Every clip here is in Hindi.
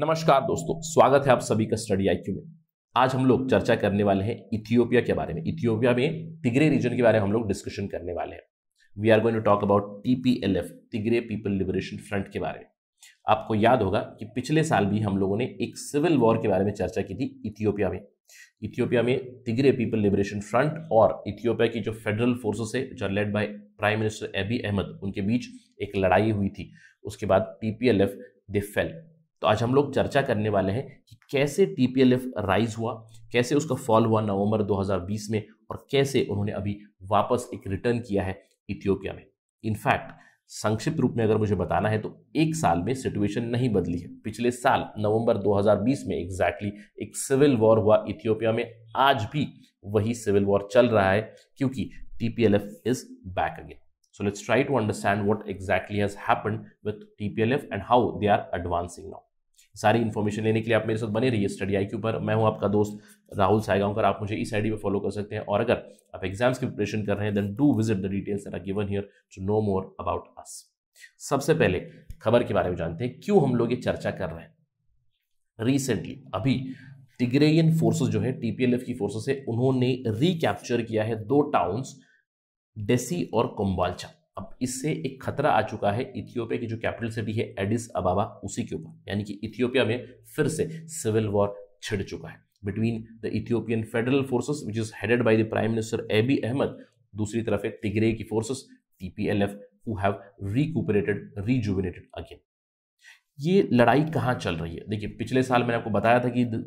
नमस्कार दोस्तों स्वागत है आप सभी का स्टडी आईक्यू में आज हम लोग चर्चा करने वाले हैं इथियोपिया के बारे में इथियोपिया में तिगरे रीजन के बारे में हम लोग डिस्कशन करने वाले हैं we are going to talk about TPLF Tigray people liberation front के बारे में आपको याद होगा कि पिछले साल भी हम लोगों ने एक सिविल वॉर के बारे में चर्चा की थी इथियोपिया में इथियोपिया में तिगरे पीपल लिबरेशन फ्रंट और इथियोपिया की जो फेडरल फोर्सेस है जो led by prime minister Abiy Ahmed उनके बीच एक लड़ाई हुई थी उसके बाद टीपीएलएफ दे फेल तो आज हम लोग चर्चा करने वाले हैं कि कैसे एफ राइज हुआ कैसे उसका फॉल हुआ नवंबर 2020 में और कैसे उन्होंने अभी वापस एक रिटर्न किया है इथियोपिया में इनफैक्ट संक्षिप्त रूप में अगर मुझे बताना है तो एक साल में सिचुएशन नहीं बदली है पिछले साल नवंबर 2020 में एग्जैक्टली exactly एक सिविल वॉर हुआ इथियोपिया में आज भी वही सिविल वॉर चल रहा है क्योंकि TPLF is back again. So let's try to understand what exactly has happened with TPLF and how they are advancing now सारी इन्फॉर्मेशन लेने के लिए आप मेरे साथ बने रहिए स्टडी आई पर मैं हूं आपका दोस्त राहुल सायगांवकर आप मुझे इस आई पे फॉलो कर सकते हैं और अगर आप एग्जाम्स की प्रिपरेशन कर रहे हैं then do visit the details are given here to know more about us सबसे पहले खबर के बारे में जानते हैं क्यों हम लोग ये चर्चा कर रहे हैं रिसेंटली अभी टिग्रेयन फोर्सेस जो है टीपीएलएफ की फोर्सेस है उन्होंने रिकैप्चर किया है दो टाउन्स डेसी और कोम्बालचा अब इससे एक खतरा आ चुका है इथियोपिया की जो कैपिटल सिटी है एडिस अबाबा उसी के ऊपर यानी कि इथियोपिया में फिर से सिविल वॉर छिड़ चुका है between the Ethiopian federal forces which is headed by the prime minister Abiy Ahmed दूसरी तरफ है तिगरे की forces TPLF who have recuperated rejuvenated again ये लड़ाई कहाँ चल रही है देखिए पिछले साल मैंने आपको बताया था कि the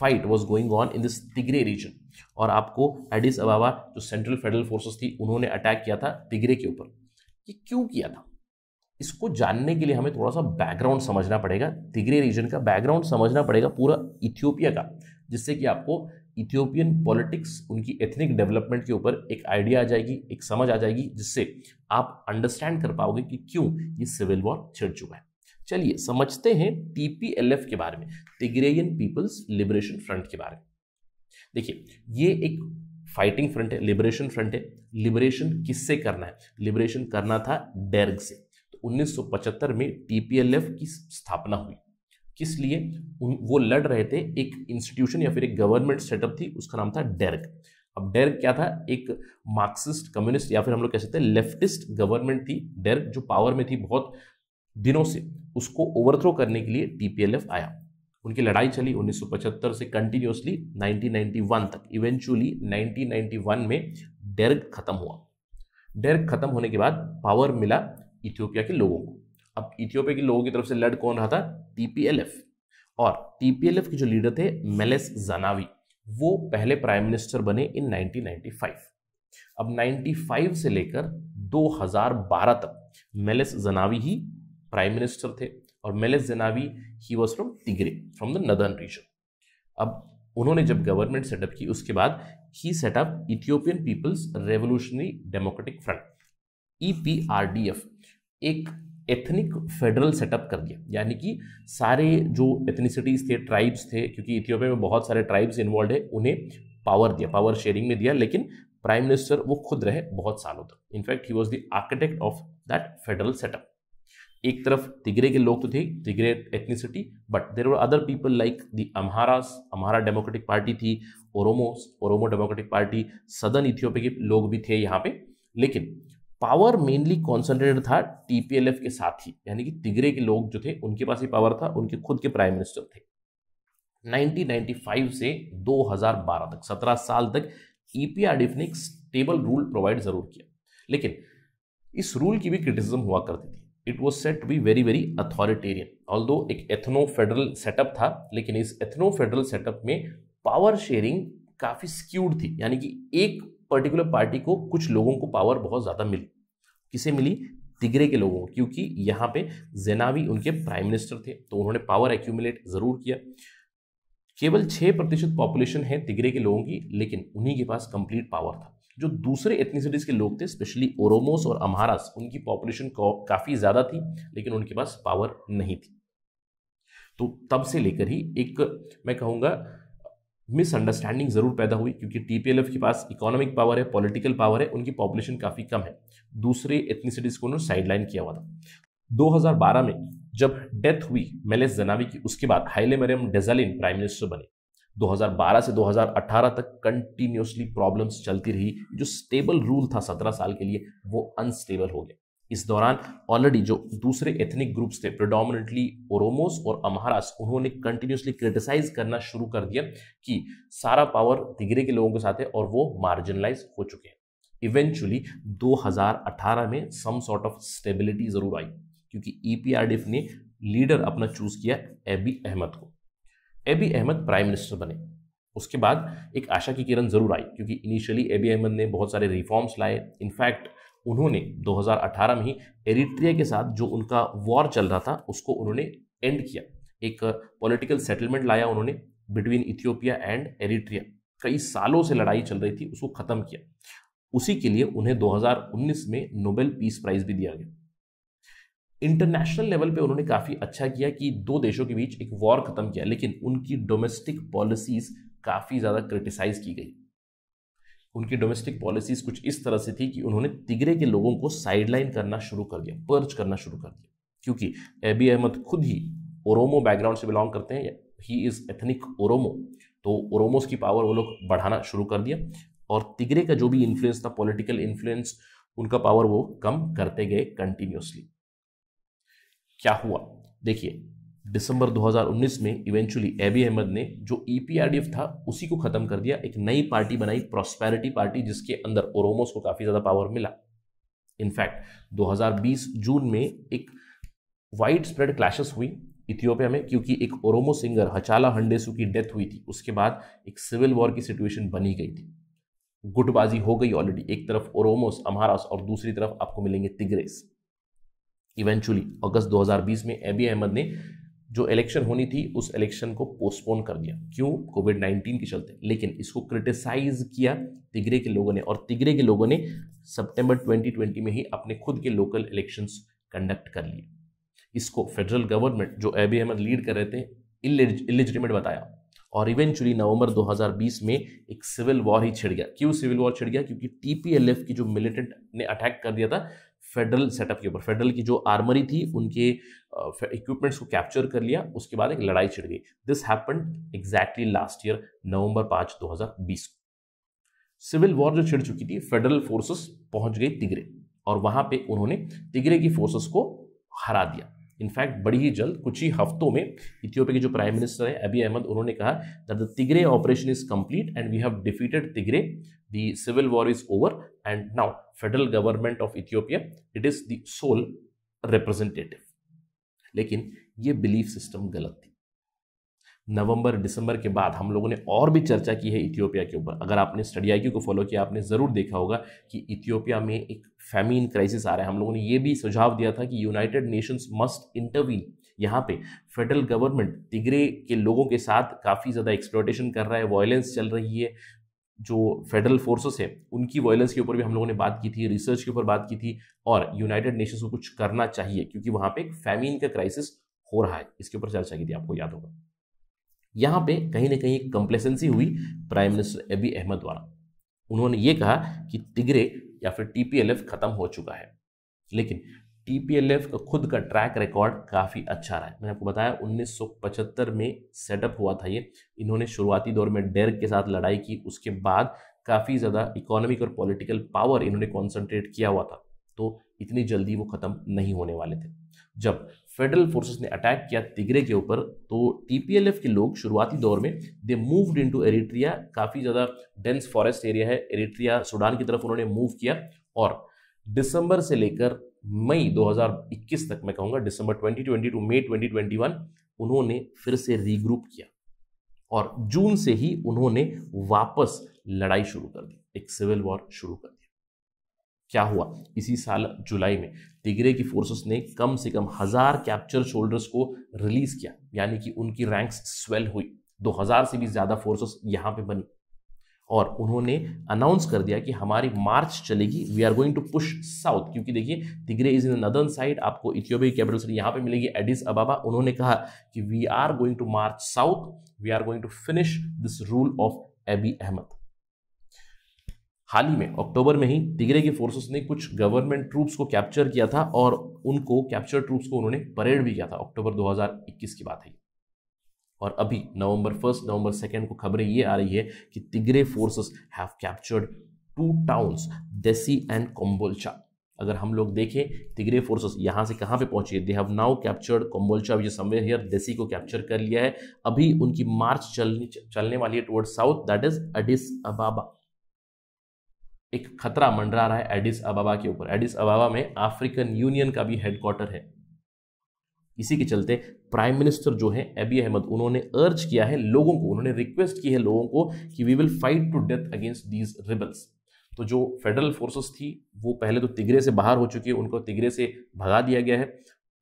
fight was going on in this Tigray region और आपको एडिस अबाबा जो सेंट्रल फेडरल फोर्सेस थी उन्होंने अटैक किया था तिगरे के ऊपर ये क्यों किया था इसको जानने के लिए हमें थोड़ा सा बैकग्राउंड समझना पड़ेगा तिगरे रीजन का बैकग्राउंड समझना पड़ेगा पूरा इथियोपिया का जिससे कि आपको इथियोपियन पॉलिटिक्स उनकी एथनिक डेवलपमेंट के ऊपर एक आइडिया आ जाएगी एक समझ आ जाएगी जिससे आप अंडरस्टैंड कर पाओगे कि क्यों ये सिविल वॉर छिड़ चुका है चलिए समझते हैं टीपीएलएफ के बारे में तिग्रेयन पीपल्स लिबरेशन फ्रंट के बारे में देखिए ये एक फाइटिंग फ्रंट है लिबरेशन फ्रंट है लिबरेशन किससे करना है लिबरेशन करना था डेर्ग से तो 1975 में टीपीएलएफ की स्थापना हुई किस लिए वो लड़ रहे थे एक इंस्टीट्यूशन या फिर एक गवर्नमेंट सेटअप थी उसका नाम था डेर्ग अब डेर्ग क्या था एक मार्क्सिस्ट कम्युनिस्ट या फिर हम लोग कह सकते हैं लेफ्टिस्ट गवर्नमेंट थी डेर्ग जो पावर में थी बहुत दिनों से उसको ओवरथ्रो करने के लिए टीपीएलएफ आया उनकी लड़ाई चली 1975 से कंटिन्यूसली 1991 तक इवेंचुअली 1991 में डेर्ग खत्म हुआ डेर्ग खत्म होने के बाद पावर मिला इथियोपिया के लोगों को अब इथियोपिया के लोगों की तरफ से लड़ कौन रहा था टीपीएलएफ और टीपीएलएफ के जो लीडर थे मेलेस जनावी वो पहले प्राइम मिनिस्टर बने इन 1995 अब 95 से लेकर 2012 तक मेलेस जनावी ही प्राइम मिनिस्टर थे और Meles Zenawi he was from Tigray from the northern region अब उन्होंने जब गवर्नमेंट सेटअप की उसके बाद ही setup Ethiopian peoples revolutionary democratic front E P R D F एक एथनिक फेडरल सेटअप कर दिया यानी कि सारे जो एथनिसिटीज़ थे ट्राइब्स थे क्योंकि इथियोपिया में बहुत सारे ट्राइब्स इन्वॉल्व है उन्हें पावर दिया पावर शेयरिंग में दिया लेकिन प्राइम मिनिस्टर वो खुद रहे बहुत सालों तक in fact he was the architect of that federal setup एक तरफ तिगरे के लोग तो थे Tigray ethnicity but there were other people like the Amharas Amhara democratic party थी Oromos Oromo democratic party southern Ethiopia के लोग भी थे यहाँ पे लेकिन पावर मेनली कॉन्सेंट्रेटेड था टीपीएलएफ के साथ ही यानी कि तिगरे के लोग जो थे उनके पास ही पावर था उनके खुद के प्राइम मिनिस्टर थे 1995 से 2012 तक 17 साल तक ईपीआरडीएफ e ने एक स्टेबल रूल प्रोवाइड जरूर किया लेकिन इस रूल की भी क्रिटिसिज्म हुआ करती थी it was set to be very very authoritarian all though एक एथनो फेडरल सेटअप था लेकिन इस एथनो फेडरल सेटअप में पावर शेयरिंग काफ़ी स्क्यूड थी यानी कि एक पर्टिकुलर पार्टी को कुछ लोगों को पावर बहुत ज़्यादा मिली किसे मिली तिगरे के लोगों को क्योंकि यहाँ पे जेनावी उनके प्राइम मिनिस्टर थे तो उन्होंने पावर एक्यूमुलेट ज़रूर किया केवल छः प्रतिशत पॉपुलेशन है तिगरे के लोगों की लेकिन उन्हीं के पास कंप्लीट पावर था जो दूसरे एथनीसिटीज के लोग थे स्पेशली ओरोमोस और अमहारास उनकी पॉपुलेशन काफ़ी ज़्यादा थी लेकिन उनके पास पावर नहीं थी तो तब से लेकर ही एक मैं कहूँगा मिसअंडरस्टैंडिंग ज़रूर पैदा हुई क्योंकि टी के पास इकोनॉमिक पावर है पॉलिटिकल पावर है उनकी पॉपुलेशन काफ़ी कम है दूसरे एथनीसिटीज को उन्होंने साइडलाइन किया हुआ था 2012 में जब डेथ हुई मेलेस जनावी की उसके बाद Hailemariam Desalegn prime minister बने 2012 से 2018 तक कंटिन्यूसली प्रॉब्लम्स चलती रही जो स्टेबल रूल था 17 साल के लिए वो अनस्टेबल हो गया इस दौरान ऑलरेडी जो दूसरे एथनिक ग्रुप्स थे प्रिडोमिनेटली ओरोमोस और अमहारास उन्होंने कंटिन्यूसली क्रिटिसाइज करना शुरू कर दिया कि सारा पावर तिगरे के लोगों के साथ है और वो मार्जिनलाइज हो चुके हैं इवेंचुअली 2018 में सम सॉर्ट ऑफ स्टेबिलिटी जरूर आई क्योंकि ई e ने लीडर अपना चूज किया एबी अहमद को एबी अहमद प्राइम मिनिस्टर बने उसके बाद एक आशा की किरण जरूर आई क्योंकि इनिशियली एबी अहमद ने बहुत सारे रिफॉर्म्स लाए इनफैक्ट उन्होंने 2018 में ही एरिट्रिया के साथ जो उनका वॉर चल रहा था उसको उन्होंने एंड किया एक पॉलिटिकल सेटलमेंट लाया उन्होंने बिटवीन इथियोपिया एंड एरिट्रिया कई सालों से लड़ाई चल रही थी उसको ख़त्म किया उसी के लिए उन्हें 2019 में नोबेल पीस प्राइज़ भी दिया गया इंटरनेशनल लेवल पे उन्होंने काफ़ी अच्छा किया कि दो देशों के बीच एक वॉर ख़त्म किया लेकिन उनकी डोमेस्टिक पॉलिसीज़ काफ़ी ज़्यादा क्रिटिसाइज़ की गई उनकी डोमेस्टिक पॉलिसीज़ कुछ इस तरह से थी कि उन्होंने तिगरे के लोगों को साइडलाइन करना शुरू कर दिया पर्च करना शुरू कर दिया क्योंकि एबी अहमद खुद ही ओरोमो बैकग्राउंड से बिलोंग करते हैं ही इज़ एथनिक ओरोमो तो ओरोमोस की पावर वो लोग बढ़ाना शुरू कर दिया और तिगरे का जो भी इन्फ्लुएंस था पॉलिटिकल इन्फ्लुएंस उनका पावर वो कम करते गए कंटिन्यूसली क्या हुआ देखिए दिसंबर 2019 में इवेंचुअली एबी अहमद ने जो ई e था उसी को ख़त्म कर दिया एक नई पार्टी बनाई प्रॉस्पैरिटी पार्टी जिसके अंदर ओरोमोस को काफ़ी ज़्यादा पावर मिला इनफैक्ट 2020 जून में एक वाइड स्प्रेड क्लैशेस हुई इथियोपिया में क्योंकि एक ओरोमो सिंगर हचाला हंडेसू की डेथ हुई थी उसके बाद एक सिविल वॉर की सिचुएशन बनी गई थी गुटबाजी हो गई ऑलरेडी एक तरफ ओरोमोस अमारास और दूसरी तरफ आपको मिलेंगे तिग्रेस इवेंचुअली अगस्त 2020 में एबी अहमद ने जो इलेक्शन होनी थी उस इलेक्शन को पोस्टपोन कर दिया क्यों कोविड 19 के चलते लेकिन इसको क्रिटिसाइज किया तिगरे के लोगों ने और तिगरे के लोगों ने सितंबर 2020 में ही अपने खुद के लोकल इलेक्शंस कंडक्ट कर लिए इसको फेडरल गवर्नमेंट जो एबी अहमद लीड कर रहे थे इलिजिटिमेट बताया और इवेंचुअली नवंबर 2020 में एक सिविल वॉर ही छिड़ गया क्यों सिविल वॉर छिड़ गया क्योंकि टीपीएलएफ की जो मिलिटेंट ने अटैक कर दिया था फेडरल सेटअप के ऊपर फेडरल की जो आर्मरी थी उनके इक्विपमेंट्स को कैप्चर कर लिया उसके बाद एक लड़ाई छिड़ गई this happen exactly last year November पाँच 2020 सिविल वॉर जो छिड़ चुकी थी फेडरल फोर्सेस पहुंच गई तिगरे और वहां पे उन्होंने तिगरे की फोर्सेस को हरा दिया इनफैक्ट बड़ी ही जल्द कुछ ही हफ्तों में इथियोपिया के जो प्राइम मिनिस्टर हैं अभी अहमद उन्होंने कहा that the Tigray operation is complete and we have defeated Tigray the civil war is over and now federal government of Ethiopia it is the sole representative लेकिन ये बिलीफ सिस्टम गलत थी नवंबर दिसंबर के बाद हम लोगों ने और भी चर्चा की है इथियोपिया के ऊपर अगर आपने स्टडी आई को फॉलो किया आपने ज़रूर देखा होगा कि इथियोपिया में एक फैमिन क्राइसिस आ रहा है हम लोगों ने ये भी सुझाव दिया था कि यूनाइटेड नेशंस मस्ट इंटरवीन यहाँ पे फेडरल गवर्नमेंट तिगरे के लोगों के साथ काफ़ी ज़्यादा एक्सप्लोटेशन कर रहा है वायलेंस चल रही है जो फेडरल फोर्सेस हैं उनकी वायलेंस के ऊपर भी हम लोगों ने बात की थी रिसर्च के ऊपर बात की थी और यूनाइटेड नेशंस को कुछ करना चाहिए क्योंकि वहाँ पे एक फैमिन का क्राइसिस हो रहा है इसके ऊपर चर्चा की थी आपको याद होगा यहाँ पे कहीं ना कहीं कंप्लेसेंसी हुई प्राइम मिनिस्टर एबी अहमद द्वारा उन्होंने ये कहा कि तिगरे या फिर टीपीएलएफ खत्म हो चुका है लेकिन टीपीएलएफ का खुद का ट्रैक रिकॉर्ड काफ़ी अच्छा रहा है मैंने आपको बताया 1975 में सेटअप हुआ था ये इन्होंने शुरुआती दौर में डेर के साथ लड़ाई की उसके बाद काफ़ी ज़्यादा इकोनॉमिक और पॉलिटिकल पावर इन्होंने कॉन्सेंट्रेट किया हुआ था तो इतनी जल्दी वो ख़त्म नहीं होने वाले थे जब फेडरल फोर्सेस ने अटैक किया तिगरे के ऊपर तो टीपीएलएफ के लोग शुरुआती दौर में दे मूव्ड इनटू एरिट्रिया काफ़ी ज़्यादा डेंस फॉरेस्ट एरिया है एरिट्रिया सूडान की तरफ उन्होंने मूव किया और दिसंबर से लेकर मई 2021 तक मैं कहूँगा दिसंबर 2022 मई 2021 उन्होंने फिर से रीग्रुप किया और जून से ही उन्होंने वापस लड़ाई शुरू कर दी एक सिविल वॉर शुरू कर दी क्या हुआ इसी साल जुलाई में तिगरे की फोर्सेस ने कम से कम हज़ार कैप्चर शोल्डर्स को रिलीज़ किया यानी कि उनकी रैंक्स स्वेल हुई 2000 से भी ज़्यादा फोर्सेस यहां पे बनी और उन्होंने अनाउंस कर दिया कि हमारी मार्च चलेगी we are going to push south क्योंकि देखिए Tigray is in northern side आपको इथियोपिया की कैपिटल सिटी यहाँ पे मिलेगी एडिस अबाबा उन्होंने कहा कि we are going to march south we are going to finish this rule of Abiy Ahmed हाल ही में अक्टूबर में ही तिगरे के फोर्सेस ने कुछ गवर्नमेंट ट्रूप्स को कैप्चर किया था और उनको कैप्चर ट्रूप्स को उन्होंने परेड भी किया था अक्टूबर 2021 की बात है और अभी नवंबर फर्स्ट नवंबर सेकेंड को खबरें ये आ रही है कि Tigray forces have captured two towns Dessie and Kombolcha अगर हम लोग देखें तिगरे फोर्सेस यहाँ से कहाँ पे पहुंचे they have now captured Kombolcha which somewhere here Dessie को कैप्चर कर लिया है अभी उनकी मार्च चलनी चलने वाली है towards south that is Addis Ababa एक खतरा मंडरा रहा है एडिस अबाबा के ऊपर एडिस अबाबा में अफ्रीकन यूनियन का भी हेडक्वार्टर है इसी के चलते प्राइम मिनिस्टर जो है एबी अहमद उन्होंने अर्ज किया है लोगों को उन्होंने रिक्वेस्ट की है लोगों को कि we will fight to death against these rebels तो जो फेडरल फोर्सेस थी वो पहले तो तिगरे से बाहर हो चुकी है उनको तिगरे से भगा दिया गया है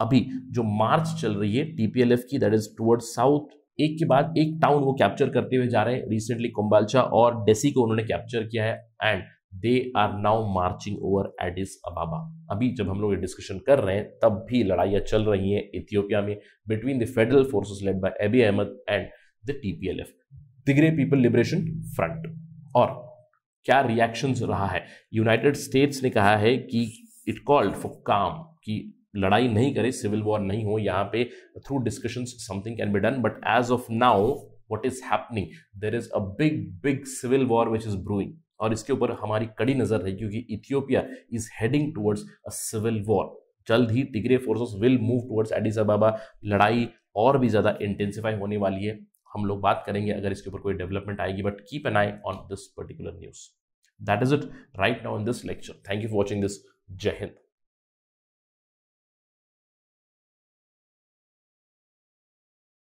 अभी जो मार्च चल रही है टीपीएलएफ की दैट इज टुवर्ड साउथ एक के बाद एक टाउन वो कैप्चर करते हुए जा रहे हैं रिसेंटली कोम्बालचा और डेसी को उन्होंने कैप्चर किया है and they are now marching over Addis Ababa अभी जब हम लोग ये डिस्कशन कर रहे हैं तब भी लड़ाइयाँ चल रही हैं इथियोपिया में between the federal forces led by Abiy Ahmed and the T P L F Tigray people liberation front और क्या रिएक्शंस रहा है यूनाइटेड स्टेट्स ने कहा है कि इट कॉल्ड फॉर काम कि लड़ाई नहीं करे सिविल वॉर नहीं हो यहाँ पे through discussion something can be done but as of now what is happening there is a big big civil war which is brewing और इसके ऊपर हमारी कड़ी नज़र रही क्योंकि Ethiopia is heading towards a civil war जल्द ही Tigray forces will move towards Addis Ababa लड़ाई और भी ज़्यादा इंटेंसिफाई होने वाली है हम लोग बात करेंगे अगर इसके ऊपर कोई डेवलपमेंट आएगी but keep an eye on this particular news that is it right now in this lecture thank you for watching this Jai Hind